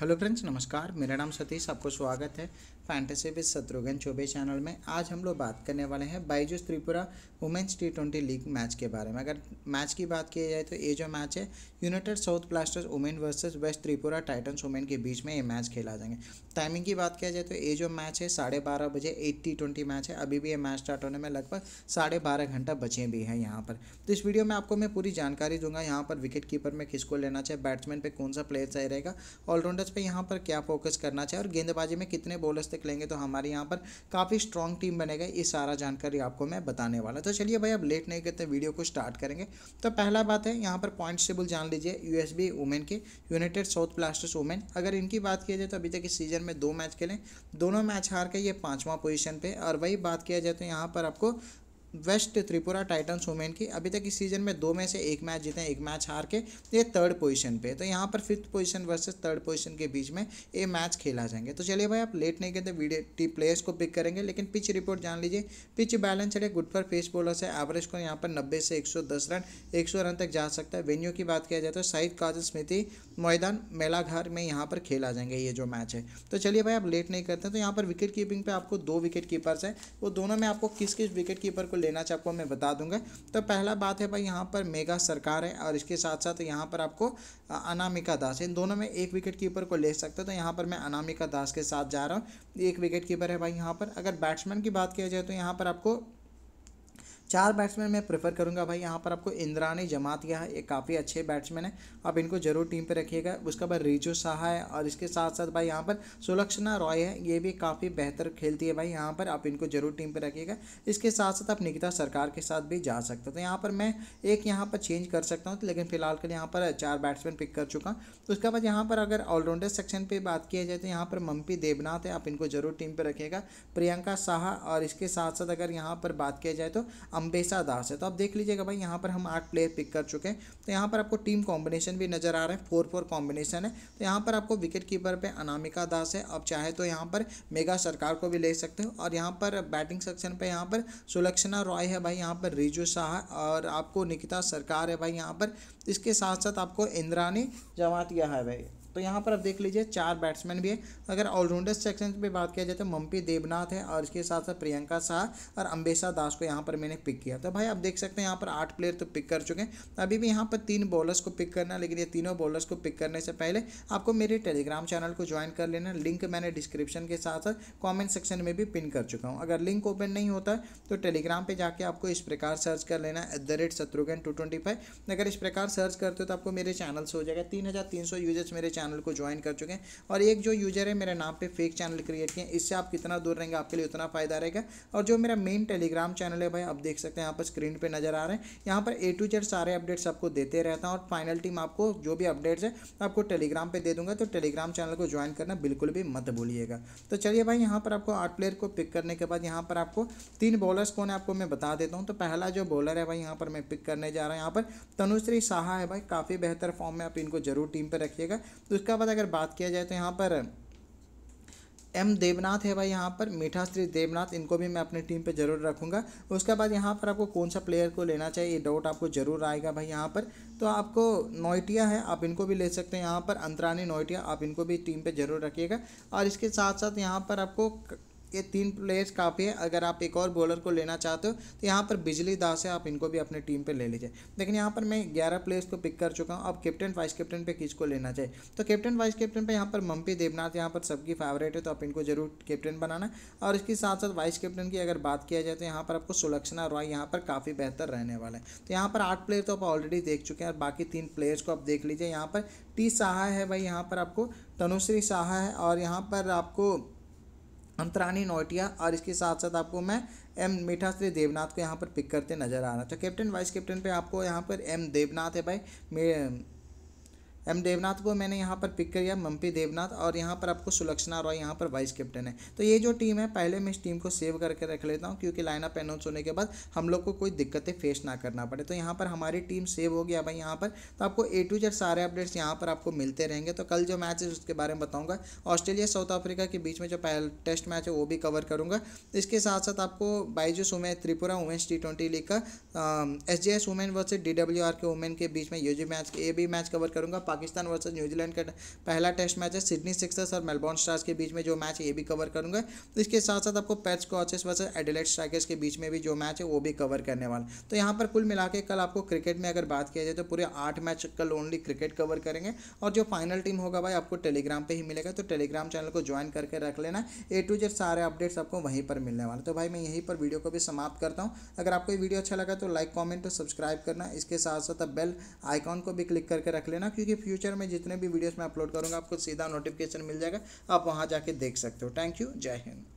hello friends नमस्कार मेरा नाम सतीश आपको स्वागत है fantasy with Shatrughan Chaubey channel में आज हम लोग बात करने वाले हैं Byju's Tripura women's T twenty league match के बारे में अगर मैच की बात की जाए तो ये जो मैच है United South Blasters women versus West Tripura Titans women के बीच में ये मैच खेला जाएंगे टाइमिंग की बात किया जाए तो ये जो मैच है साढ़े बारह बजे एट टी ट्वेंटी मैच है अभी भी ये मैच स्टार्ट होने में लगभग साढ़े बारह घंटा बचे भी हैं यहाँ पर तो इस वीडियो में आपको मैं पूरी जानकारी दूंगा यहाँ पर विकेट कीपर में किसको लेना चाहिए बैट्समैन पर कौन सा प्लेयर सही रहेगा ऑलराउंडर्स पे यहाँ पर क्या फोकस करना चाहिए और गेंदबाजी में कितने बॉलर्स तक लेंगे तो हमारे यहाँ पर काफ़ी स्ट्रॉन्ग टीम बनेगा ये सारा जानकारी आपको मैं बताने वाला तो चलिए भाई अब लेट नहीं करते वीडियो को स्टार्ट करेंगे तो पहला बात है यहाँ पर पॉइंट्स टेबल जान लीजिए यूएसबी वुमेन के यूनाइटेड साउथ ब्लास्टर्स वुमेन अगर इनकी बात किया जाए तो अभी तक इस सीजन में दो मैच खेलें दोनों मैच हार के ये पाँचवा पोजिशन पर और वही बात किया जाए तो यहाँ पर आपको वेस्ट त्रिपुरा टाइटन्स वुमेन की अभी तक इस सीजन में दो में से एक मैच जीते हैं एक मैच हार के तो ये थर्ड पोजीशन पे तो यहाँ पर fifth position versus third position के बीच में ये मैच खेला जाएंगे तो चलिए भाई आप लेट नहीं करते वीडियो टी प्लेयर्स को पिक करेंगे लेकिन पिच रिपोर्ट जान लीजिए पिच बैलेंस है गुड फॉर पेस बॉलर्स है एवरेज को यहाँ पर नब्बे से एक रन एक रन तक जा सकता है वेन्यू की बात किया जाए तो साइद काजल स्मृति मैदान मेलाघार में यहाँ पर खेला जाएंगे ये जो मैच है तो चलिए भाई आप लेट नहीं करते तो यहाँ पर विकेट कीपिंग पे आपको दो विकेट कीपर्स हैं वो दोनों में आपको किस किस विकेट कीपर को लेना चाहे आपको मैं बता दूंगा तो पहला बात है भाई यहाँ पर मेगा सरकार है और इसके साथ साथ यहाँ पर आपको अनामिका दास इन दोनों में एक विकेट कीपर को ले सकते हो तो यहाँ पर मैं अनामिका दास के साथ जा रहा हूँ एक विकेट कीपर है भाई यहाँ पर अगर बैट्समैन की बात किया जाए तो यहाँ पर आपको चार बैट्समैन मैं प्रेफर करूँगा भाई यहाँ पर आपको इंद्रानी जमात यह ये काफ़ी अच्छे बैट्समैन है आप इनको जरूर टीम पर रखिएगा उसके बाद रिजू शाह है और इसके साथ साथ भाई यहाँ पर सुलक्षणा रॉय है ये भी काफ़ी बेहतर खेलती है भाई यहाँ पर आप इनको जरूर टीम पर रखिएगा इसके साथ साथ आप निकिता सरकार के साथ भी जा सकते हो तो यहाँ पर मैं एक यहाँ पर चेंज कर सकता हूँ लेकिन फिलहाल के लिए यहाँ पर चार बैट्समैन पिक कर चुका हूँ उसके बाद यहाँ पर अगर ऑलराउंडर सेक्शन पर बात किया जाए तो यहाँ पर मम्पी देवनाथ है आप इनको जरूर टीम पर रखिएगा प्रियंका शाह और इसके साथ साथ अगर यहाँ पर बात किया जाए तो अम्बेसा दास है तो आप देख लीजिएगा भाई यहाँ पर हम आठ प्लेयर पिक कर चुके हैं तो यहाँ पर आपको टीम कॉम्बिनेशन भी नज़र आ रहा है फोर फोर कॉम्बिनेशन है तो यहाँ पर आपको विकेट कीपर पर अनामिका दास है आप चाहे तो यहाँ पर मेगा सरकार को भी ले सकते हो और यहाँ पर बैटिंग सेक्शन पर यहाँ पर सुलक्षणा रॉय है भाई यहाँ पर रिजू शाह और आपको निकिता सरकार है भाई यहाँ पर इसके साथ साथ आपको इंद्रानी जमातिया है भाई तो यहाँ पर आप देख लीजिए चार बैट्समैन भी है अगर ऑलराउंडर सेक्शन पे बात किया जाए तो मम्पी देवनाथ है और इसके साथ साथ प्रियंका शाह और अंबेशा दास को यहाँ पर मैंने पिक किया तो भाई आप देख सकते हैं यहाँ पर आठ प्लेयर तो पिक कर चुके हैं अभी भी यहाँ पर तीन बॉलर्स को पिक करना लेकिन ये तीनों बॉलर्स को पिक करने से पहले आपको मेरे टेलीग्राम चैनल को ज्वाइन कर लेना लिंक मैंने डिस्क्रिप्शन के साथ साथ कॉमेंट सेक्शन में भी पिन कर चुका हूँ अगर लिंक ओपन नहीं होता तो टेलीग्राम पर जाके आपको इस प्रकार सर्च कर लेना at the rate two twenty five अगर इस प्रकार सर्च करते हो तो आपको मेरे चैनल से हो जाएगा तीन हज़ार तीन सौ यूजर्स मेरे चैनल चैनल को ज्वाइन कर चुके हैं और एक जो यूजर है मेरे नाम पे फेक चैनल क्रिएट किए इससे आप कितना दूर रहेंगे आपके लिए उतना फ़ायदा रहेगा और जो मेरा मेन टेलीग्राम चैनल है भाई आप देख सकते हैं यहाँ पर स्क्रीन पर नजर आ रहे हैं यहाँ पर ए टू जेड सारे अपडेट्स आपको देते रहता हूँ और फाइनल टीम आपको जो भी अपडेट्स है आपको टेलीग्राम पर दे दूंगा तो टेलीग्राम चैनल को ज्वाइन करना बिल्कुल भी मत भूलिएगा तो चलिए भाई यहाँ पर आपको आठ प्लेयर को पिक करने के बाद यहाँ पर आपको तीन बॉलर्स कौन है आपको मैं बता देता हूँ तो पहला जो बॉलर है भाई यहाँ पर मैं पिक करने जा रहा हूँ यहाँ पर तनुश्री साहा है भाई काफ़ी बेहतर फॉर्म में आप इनको जरूर टीम पर रखिएगा तो उसके बाद अगर बात किया जाए तो यहाँ पर एम देवनाथ है भाई यहाँ पर मीठा श्री देवनाथ इनको भी मैं अपनी टीम पे जरूर रखूँगा उसके बाद यहाँ पर आपको कौन सा प्लेयर को लेना चाहिए ये डाउट आपको जरूर आएगा भाई यहाँ पर तो आपको नोइटिया है आप इनको भी ले सकते हैं यहाँ पर अंतरानी नोइटिया आप इनको भी टीम पे जरूर रखिएगा और इसके साथ साथ यहाँ पर आपको ये तीन प्लेयर्स काफ़ी है अगर आप एक और बॉलर को लेना चाहते हो तो यहाँ पर बिजली दास है आप इनको भी अपने टीम पर ले लीजिए लेकिन यहाँ पर मैं ग्यारह प्लेयर्स को पिक कर चुका हूँ अब कैप्टन वाइस कैप्टन पर किसको लेना चाहिए तो कैप्टन वाइस कैप्टन पर यहाँ पर मम्पी देवनाथ यहाँ पर सबकी फेवरेट है तो आप इनको जरूर कैप्टन बनाना और इसके साथ साथ वाइस कैप्टन की अगर बात किया जाए तो यहाँ पर आपको सुलक्षणा रॉय यहाँ पर काफ़ी बेहतर रहने वाला है तो यहाँ पर आठ प्लेयर तो आप ऑलरेडी देख चुके हैं और बाकी तीन प्लेयर्स को आप देख लीजिए यहाँ पर टी साहा है भाई यहाँ पर आपको तनुश्री साहा है और यहाँ पर आपको अंतरानी नोटिया और इसके साथ साथ आपको मैं एम मीठा श्री देवनाथ को यहाँ पर पिक करते नजर आ रहा तो कैप्टन वाइस कैप्टन पे आपको यहाँ पर एम देवनाथ है भाई एम देवनाथ को मैंने यहाँ पर पिक किया मम्पी देवनाथ और यहाँ पर आपको सुलक्षणा रॉय यहाँ पर वाइस कैप्टन है तो ये जो टीम है पहले मैं इस टीम को सेव करके रख लेता हूँ क्योंकि लाइनअप अनाउंस होने के बाद हम लोग को कोई दिक्कतें फेस ना करना पड़े तो यहाँ पर हमारी टीम सेव हो गया भाई यहाँ पर तो आपको ए टू जेड सारे अपडेट्स यहाँ पर आपको मिलते रहेंगे तो कल जो मैच है उसके बारे में बताऊँगा ऑस्ट्रेलिया साउथ अफ्रीका के बीच में जो पहले टेस्ट मैच है वो भी कवर करूँगा इसके साथ साथ आपको Byju's women Tripura women's T twenty league का S G S women versus D W R K women के बीच में ये जो मैच ये भी मैच कवर करूँगा पाकिस्तान वर्सेज न्यूजीलैंड का पहला टेस्ट मैच है सिडनी सिक्सर्स और मेलबॉर्न स्टार्स के बीच में जो मैच है ये भी कवर करूँगा तो इसके साथ साथ आपको पैच कॉचेस वर्सेज एडिलेट स्ट्राइकर्स के बीच में भी जो मैच है वो भी कवर करने वाला तो यहाँ पर कुल मिला कल आपको क्रिकेट में अगर बात किया जाए तो पूरे आठ मैच कल ओनली क्रिकेट कवर करेंगे और जो फाइनल टीम होगा भाई आपको टेलीग्राम पर ही मिलेगा तो टेलीग्राम चैनल को ज्वाइन करके रख लेना ए टू जेड सारे अपडेट्स आपको वहीं पर मिलने वाले तो भाई मैं यहीं पर वीडियो को भी समाप्त करता हूँ अगर आपको ये वीडियो अच्छा लगा तो लाइक कॉमेंट और सब्सक्राइब करना इसके साथ साथ बेल आइकॉन को भी क्लिक करके रख लेना क्योंकि फ्यूचर में जितने भी वीडियोस मैं अपलोड करूँगा आपको सीधा नोटिफिकेशन मिल जाएगा आप वहाँ जाके देख सकते हो थैंक यू जय हिंद